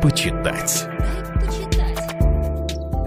почитать.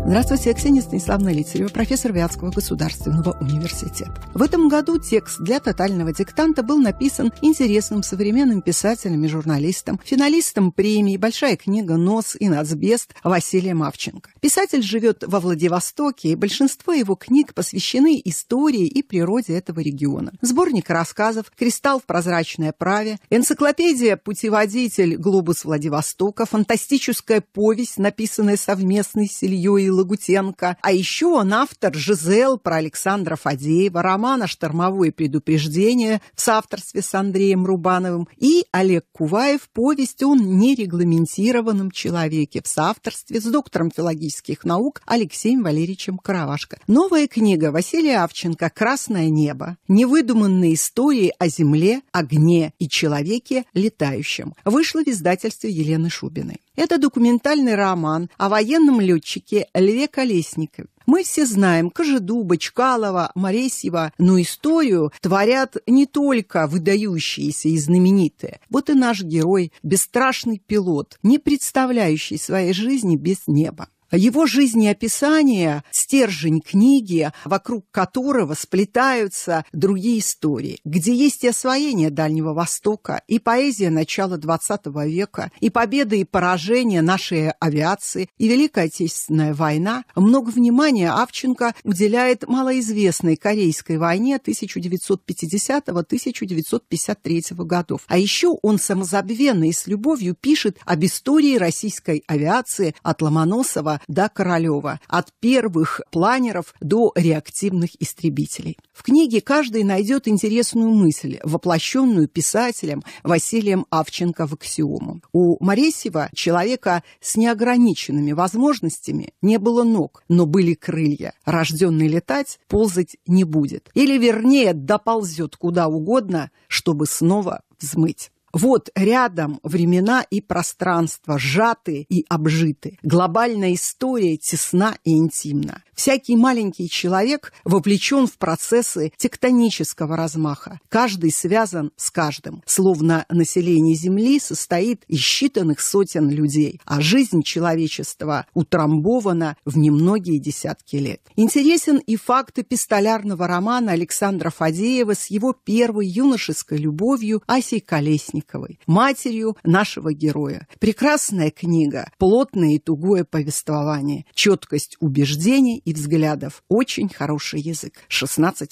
Здравствуйте, я Ксения Станиславна Лицарева, профессор Вятского государственного университета. В этом году текст для тотального диктанта был написан интересным современным писателем и журналистом, финалистом премии «Большая книга НОС» и «Нацбест» Василия Авченко. Писатель живет во Владивостоке, и большинство его книг посвящены истории и природе этого региона. Сборник рассказов «Кристалл в прозрачное праве», энциклопедия «Путеводитель. Глобус Владивостока», фантастическая повесть, написанная совместно с Ильей Лагутенко. А еще он автор «Жизел» про Александра Фадеева, романа «Штормовое предупреждение» в соавторстве с Андреем Рубановым и Олег Куваев повесть о нерегламентированном человеке в соавторстве с доктором филологических наук Алексеем Валерьевичем Каравашко. Новая книга Василия Авченко «Красное небо. Невыдуманные истории о земле, огне и человеке летающем» вышла в издательстве Елены Шубиной. Это документальный роман о военном летчике Льве Колесникове. Мы все знаем Кожедуба, Чкалова, Моресьева, но историю творят не только выдающиеся и знаменитые. Вот и наш герой, бесстрашный пилот, не представляющий своей жизни без неба. Его жизнеописание – стержень книги, вокруг которого сплетаются другие истории, где есть и освоение Дальнего Востока, и поэзия начала XX века, и победы и поражения нашей авиации, и Великая Отечественная война. Много внимания Авченко уделяет малоизвестной Корейской войне 1950-1953 годов. А еще он самозабвенно и с любовью пишет об истории российской авиации от Ломоносова до Королева, от первых планеров до реактивных истребителей. В книге каждый найдет интересную мысль, воплощенную писателем Василием Авченко в аксиому. У Моресьева, человека с неограниченными возможностями, не было ног, но были крылья. Рожденный летать, ползать не будет. Или, вернее, доползет куда угодно, чтобы снова взмыть. Вот рядом времена и пространство сжаты и обжиты. Глобальная история тесна и интимна. Всякий маленький человек вовлечен в процессы тектонического размаха. Каждый связан с каждым, словно население Земли состоит из считанных сотен людей, а жизнь человечества утрамбована в немногие десятки лет. Интересен и факт эпистолярного романа Александра Фадеева с его первой юношеской любовью Асей Колесник Овсянниковой, матерью нашего героя. Прекрасная книга, плотное и тугое повествование, четкость убеждений и взглядов, очень хороший язык, 16+.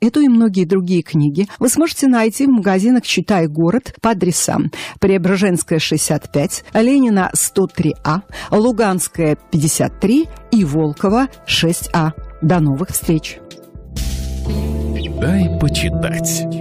Эту и многие другие книги вы сможете найти в магазинах «Читай город» по адресам Преображенская, 65, Ленина, 103А, Луганская, 53 и Волкова, 6А. До новых встреч! Дай почитать.